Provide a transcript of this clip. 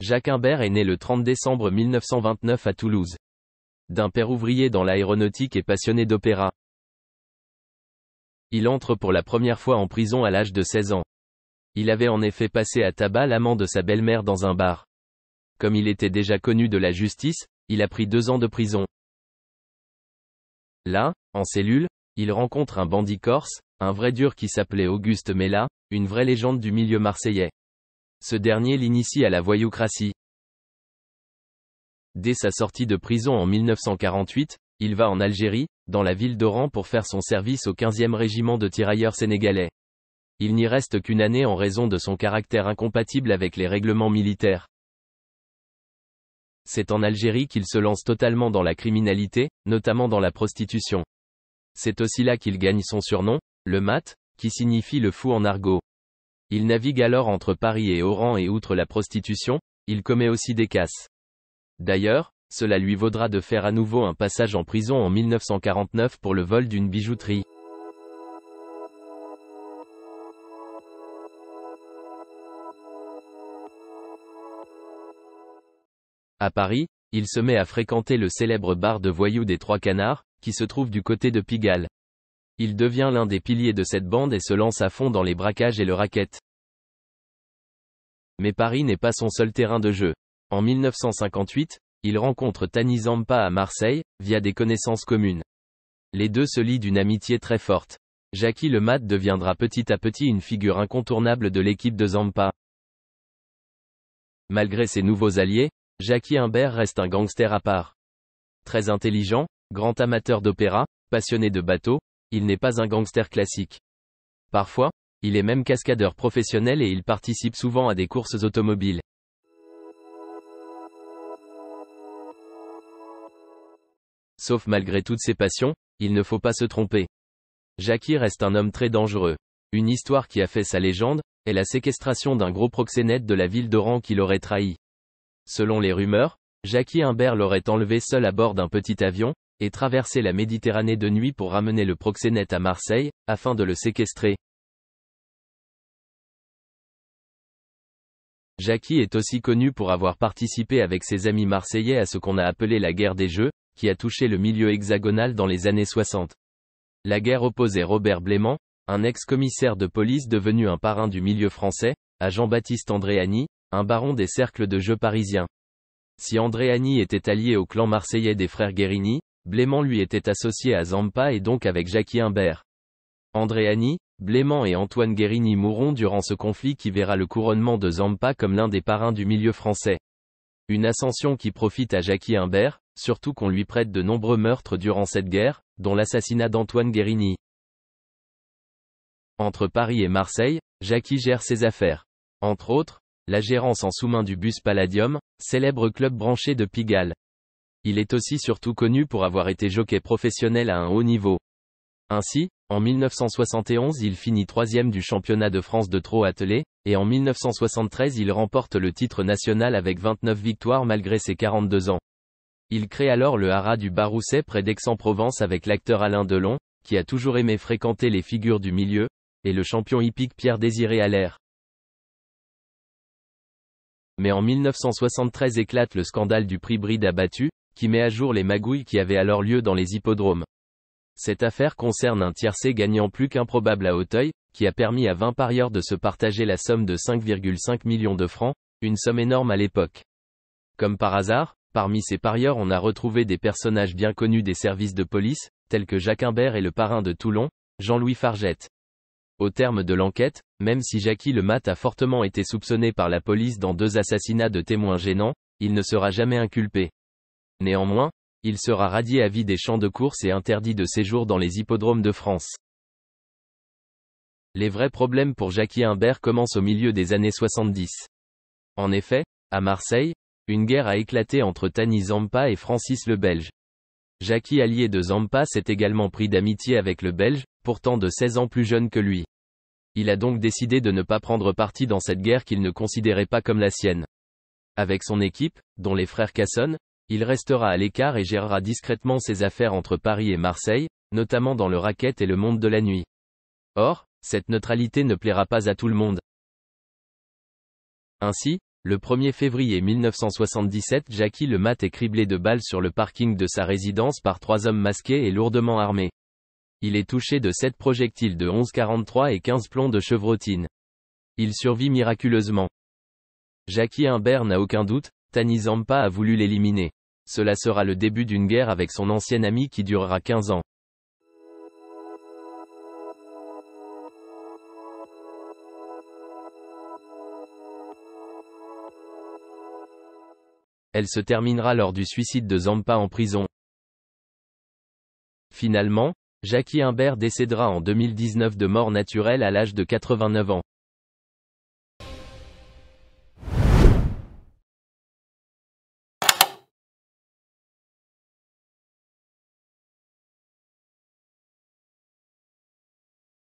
Jacques Imbert est né le 30 décembre 1929 à Toulouse. D'un père ouvrier dans l'aéronautique et passionné d'opéra. Il entre pour la première fois en prison à l'âge de 16 ans. Il avait en effet passé à tabac l'amant de sa belle-mère dans un bar. Comme il était déjà connu de la justice, il a pris deux ans de prison. Là, en cellule, il rencontre un bandit corse, un vrai dur qui s'appelait Auguste Mella, une vraie légende du milieu marseillais. Ce dernier l'initie à la voyoucratie. Dès sa sortie de prison en 1948, il va en Algérie, dans la ville d'Oran pour faire son service au 15e régiment de tirailleurs sénégalais. Il n'y reste qu'une année en raison de son caractère incompatible avec les règlements militaires. C'est en Algérie qu'il se lance totalement dans la criminalité, notamment dans la prostitution. C'est aussi là qu'il gagne son surnom, le mat, qui signifie le fou en argot. Il navigue alors entre Paris et Oran et outre la prostitution, il commet aussi des casses. D'ailleurs, cela lui vaudra de faire à nouveau un passage en prison en 1949 pour le vol d'une bijouterie. À Paris, il se met à fréquenter le célèbre bar de voyous des Trois Canards, qui se trouve du côté de Pigalle. Il devient l'un des piliers de cette bande et se lance à fond dans les braquages et le racket. Mais Paris n'est pas son seul terrain de jeu. En 1958, il rencontre Tani Zampa à Marseille, via des connaissances communes. Les deux se lient d'une amitié très forte. Jackie Lemat deviendra petit à petit une figure incontournable de l'équipe de Zampa. Malgré ses nouveaux alliés, Jackie Imbert reste un gangster à part. Très intelligent, grand amateur d'opéra, passionné de bateaux, il n'est pas un gangster classique. Parfois, il est même cascadeur professionnel et il participe souvent à des courses automobiles. Sauf malgré toutes ses passions, il ne faut pas se tromper. Jackie reste un homme très dangereux. Une histoire qui a fait sa légende, est la séquestration d'un gros proxénète de la ville d'Oran qui l'aurait trahi. Selon les rumeurs, Jackie Humbert l'aurait enlevé seul à bord d'un petit avion, et traversé la Méditerranée de nuit pour ramener le proxénète à Marseille, afin de le séquestrer, Jackie est aussi connu pour avoir participé avec ses amis marseillais à ce qu'on a appelé la guerre des jeux, qui a touché le milieu hexagonal dans les années 60. La guerre opposait Robert Blément, un ex-commissaire de police devenu un parrain du milieu français, à Jean-Baptiste Andréani, un baron des cercles de jeux parisiens. Si Andréani était allié au clan marseillais des frères Guérini, Blément lui était associé à Zampa et donc avec Jackie Imbert. Andréani, Blément et Antoine Guérini mourront durant ce conflit qui verra le couronnement de Zampa comme l'un des parrains du milieu français. Une ascension qui profite à Jackie Imbert, surtout qu'on lui prête de nombreux meurtres durant cette guerre, dont l'assassinat d'Antoine Guérini. Entre Paris et Marseille, Jackie gère ses affaires. Entre autres, la gérance en sous-main du bus Palladium, célèbre club branché de Pigalle. Il est aussi surtout connu pour avoir été jockey professionnel à un haut niveau. Ainsi, en 1971 il finit troisième du championnat de France de trot attelé, et en 1973 il remporte le titre national avec 29 victoires malgré ses 42 ans. Il crée alors le haras du Barousset près d'Aix-en-Provence avec l'acteur Alain Delon, qui a toujours aimé fréquenter les figures du milieu, et le champion hippique Pierre-Désiré l'air. Mais en 1973 éclate le scandale du prix Bride abattu, qui met à jour les magouilles qui avaient alors lieu dans les hippodromes. Cette affaire concerne un tiercé gagnant plus qu'improbable à Auteuil, qui a permis à 20 parieurs de se partager la somme de 5,5 millions de francs, une somme énorme à l'époque. Comme par hasard, parmi ces parieurs on a retrouvé des personnages bien connus des services de police, tels que Jacques Imbert et le parrain de Toulon, Jean-Louis Fargette. Au terme de l'enquête, même si Jackie Le Mat a fortement été soupçonné par la police dans deux assassinats de témoins gênants, il ne sera jamais inculpé. Néanmoins, il sera radié à vie des champs de course et interdit de séjour dans les hippodromes de France. Les vrais problèmes pour Jackie Imbert commencent au milieu des années 70. En effet, à Marseille, une guerre a éclaté entre Tani Zampa et Francis le Belge. Jackie allié de Zampa s'est également pris d'amitié avec le Belge, pourtant de 16 ans plus jeune que lui. Il a donc décidé de ne pas prendre parti dans cette guerre qu'il ne considérait pas comme la sienne. Avec son équipe, dont les frères Casson, il restera à l'écart et gérera discrètement ses affaires entre Paris et Marseille, notamment dans le racket et le monde de la nuit. Or, cette neutralité ne plaira pas à tout le monde. Ainsi, le 1er février 1977, Jackie Le Mat est criblé de balles sur le parking de sa résidence par trois hommes masqués et lourdement armés. Il est touché de sept projectiles de 11,43 et 15 plombs de chevrotine. Il survit miraculeusement. Jackie Imbert n'a aucun doute, Tani Zampa a voulu l'éliminer cela sera le début d'une guerre avec son ancienne amie qui durera 15 ans. Elle se terminera lors du suicide de Zampa en prison. Finalement, Jackie Imbert décédera en 2019 de mort naturelle à l'âge de 89 ans.